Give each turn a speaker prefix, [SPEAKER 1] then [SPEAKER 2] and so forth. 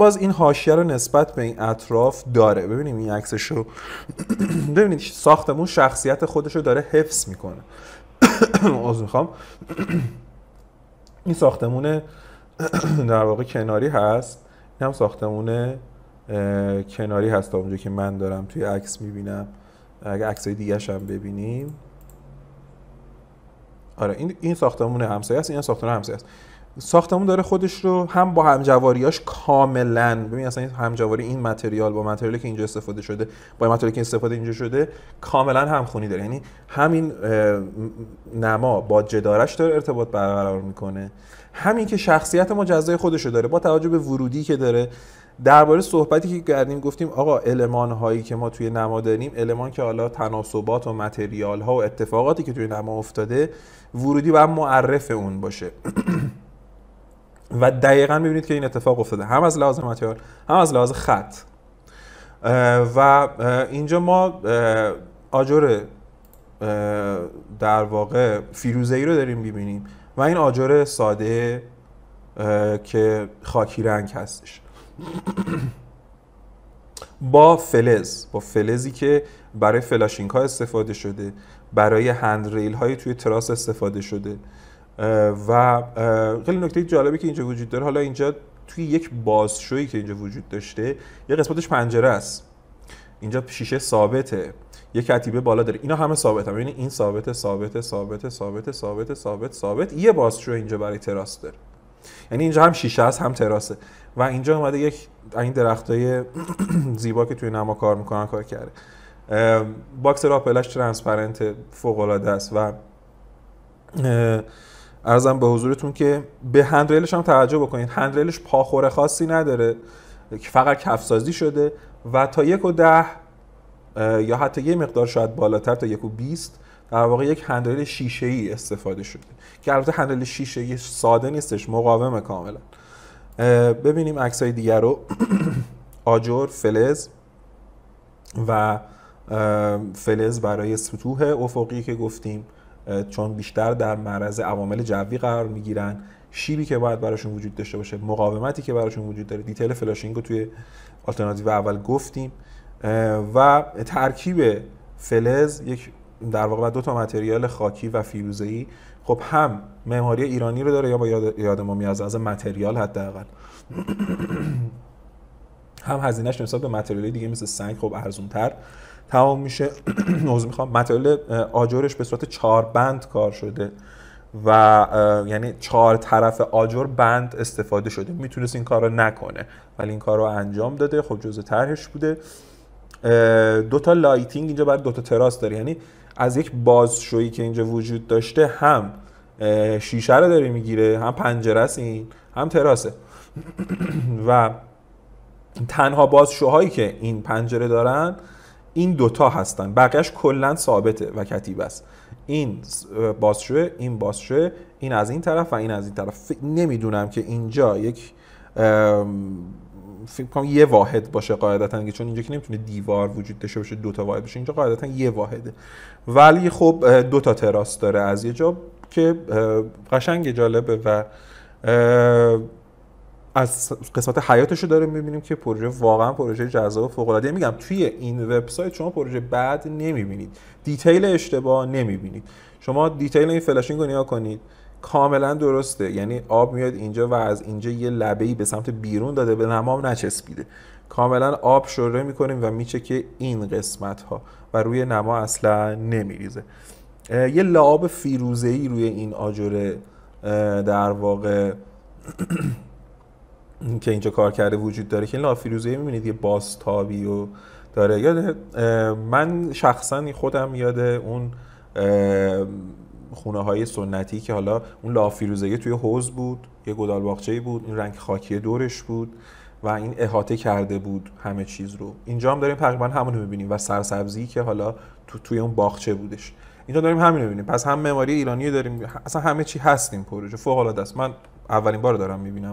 [SPEAKER 1] باز این حاشیه رو نسبت به این اطراف داره ببینیم این عکسشو. رو ببینید ساختمون شخصیت خودش رو داره حفظ میکنه از میخوام این ساختمون در واقع کناری هست این هم ساختمون کناری هست تا اونجا که من دارم توی عکس میبینم اگه عکس های دیگه هم ببینیم آره این این ساختمون همسایه است این ساختمون همسایه است ساختمون داره خودش رو هم با همجواریاش کاملا ببین اصلا همجواری این متریال با متریالی که اینجا استفاده شده با متریالی که استفاده اینجا شده کاملا همخونی داره یعنی همین نما با جدارش داره ارتباط برقرار میکنه همین که شخصیت مجزای خودش رو داره با توجه به ورودی که داره درباره صحبتی که کردیم گفتیم آقا المان هایی که ما توی نما داریم المان که حالا تناسبات و متریال ها و اتفاقاتی که توی نما افتاده ورودی و معرف اون باشه و دقیقا میبینید که این اتفاق افتاده هم از لحاظ متریال هم از لحاظ خط و اینجا ما آجر در واقع فیروزه ای رو داریم میبینیم و این آجر ساده که خاکی رنگ هستش با فلز با فلزی که برای فلاشینگ ها استفاده شده برای هند ریل های توی تراس استفاده شده و خیلی نکته جالبی که اینجا وجود داره حالا اینجا توی یک بازشویی که اینجا وجود داشته یه قسمتش پنجره است اینجا شیشه ثابته یه کتیبه بالا داره اینا همه ثابت هم یعنی این ثابت ثابت ثابت ثابت ثابت ثابت ثابت یه بازشو اینجا برای تراس داره یعنی اینجا هم شیشه است هم تراسه و اینجا اومده یک این درختای زیبا که توی نما کار میکنن کار کرده باکس راپلش ترانسپرنت فوق العاده است و ارزم به حضورتون که به هندریلش هم توجه بکنید هندریلش پاخور خاصی نداره فقط کفسازی شده و تا یک و ده یا حتی یه مقدار شاید بالاتر تا یک و بیست در واقع یک هندریل شیشه ای استفاده شده که البته هندل شیشه ای ساده نیستش مقاوم کاملا ببینیم عکس های دیگر رو آجر فلز و فلز برای سطوح افقی که گفتیم چون بیشتر در معرض عوامل جوی قرار میگیرن شیبی که باید براشون وجود داشته باشه مقاومتی که براشون وجود داره دیتیل فلاشینگ رو توی آلترناتیو اول گفتیم و ترکیب فلز یک در واقع دو تا متریال خاکی و فیروزه‌ای خب هم معماری ایرانی رو داره یا با یاد, یاد ما از متریال حداقل هم هزینهش نسبت به متریال دیگه مثل سنگ خب ارزونتر تمام میشه نوز میخوام متریال آجرش به صورت چهار بند کار شده و یعنی چهار طرف آجر بند استفاده شده میتونست این کار رو نکنه ولی این کار رو انجام داده خب جزء طرحش بوده دو تا لایتینگ اینجا بر دو تا تراس داره یعنی از یک بازشویی که اینجا وجود داشته هم شیشه رو داره میگیره هم پنجره است این هم تراسه و تنها بازشوهایی که این پنجره دارن این دوتا هستن بقیهش کلا ثابته و کتیب است این بازشوه این بازشوه این از این طرف و این از این طرف نمیدونم که اینجا یک فکر کنم یه واحد باشه قاعدتا چون اینجا که نمیتونه دیوار وجود داشته باشه دو تا واحد باشه اینجا قاعدتا یه واحده ولی خب دو تا تراس داره از یه جا که قشنگ جالبه و از قسمت حیاتش رو داره میبینیم که پروژه واقعا پروژه جذاب و فوق العاده میگم توی این وبسایت شما پروژه بعد نمیبینید دیتیل اشتباه نمیبینید شما دیتیل این فلاشینگ رو نیا کنید کاملا درسته یعنی آب میاد اینجا و از اینجا یه لبه ای به سمت بیرون داده به نمام نچسبیده کاملا آب شوره میکنیم و میچه که این قسمت ها و روی نما اصلا نمیریزه یه لعاب فیروزه ای روی این آجره در واقع که اینجا کار کرده وجود داره که این لافیروزه میبینید یه بازتابی و داره یاد من شخصا خودم یاده اون خونه های سنتی که حالا اون لافیروزه توی حوز بود یه گودال باغچه‌ای بود این رنگ خاکی دورش بود و این احاطه کرده بود همه چیز رو اینجا هم داریم تقریبا همون رو می‌بینیم و سرسبزی که حالا توی اون باغچه بودش اینجا داریم همین رو می‌بینیم پس هم معماری ایرانی داریم اصلا همه چی هستیم پروژه فوق العاده است من اولین بار دارم می‌بینم